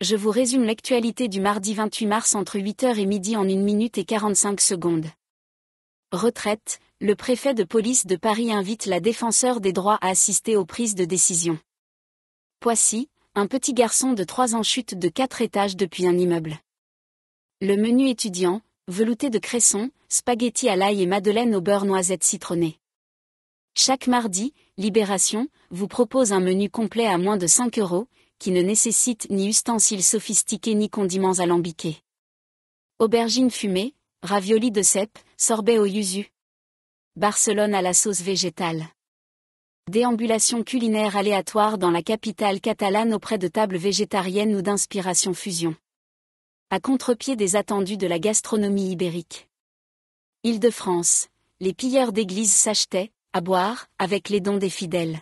je vous résume l'actualité du mardi 28 mars entre 8h et midi en 1 minute et 45 secondes. Retraite, le préfet de police de Paris invite la défenseur des droits à assister aux prises de décision. Poissy, un petit garçon de 3 ans chute de 4 étages depuis un immeuble. Le menu étudiant, velouté de cresson, spaghetti à l'ail et madeleine au beurre noisette citronné. Chaque mardi, Libération vous propose un menu complet à moins de 5 euros, qui ne nécessite ni ustensiles sophistiqués ni condiments alambiqués. Aubergines fumée, raviolis de cèpe, sorbet au yuzu. Barcelone à la sauce végétale. Déambulation culinaire aléatoire dans la capitale catalane auprès de tables végétariennes ou d'inspiration fusion. À contre-pied des attendus de la gastronomie ibérique. Île-de-France, les pilleurs d'églises s'achetaient, à boire, avec les dons des fidèles.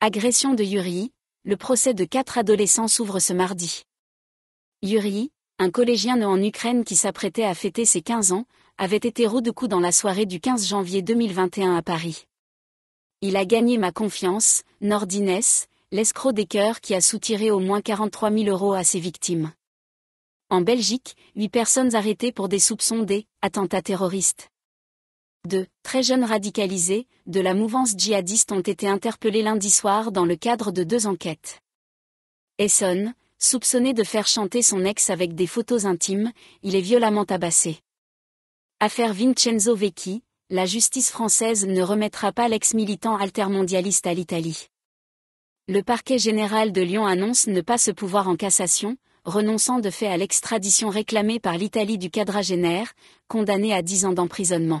Agression de Yuri, le procès de quatre adolescents s'ouvre ce mardi. Yuri, un collégien né en Ukraine qui s'apprêtait à fêter ses 15 ans, avait été de coups dans la soirée du 15 janvier 2021 à Paris. Il a gagné ma confiance, Nordines, l'escroc des cœurs qui a soutiré au moins 43 000 euros à ses victimes. En Belgique, huit personnes arrêtées pour des soupçons d'attentats terroristes. Deux très jeunes radicalisés de la mouvance djihadiste ont été interpellés lundi soir dans le cadre de deux enquêtes. Esson, soupçonné de faire chanter son ex avec des photos intimes, il est violemment tabassé. Affaire Vincenzo Vecchi, la justice française ne remettra pas l'ex-militant altermondialiste à l'Italie. Le parquet général de Lyon annonce ne pas se pouvoir en cassation, renonçant de fait à l'extradition réclamée par l'Italie du quadragénaire, condamné à dix ans d'emprisonnement.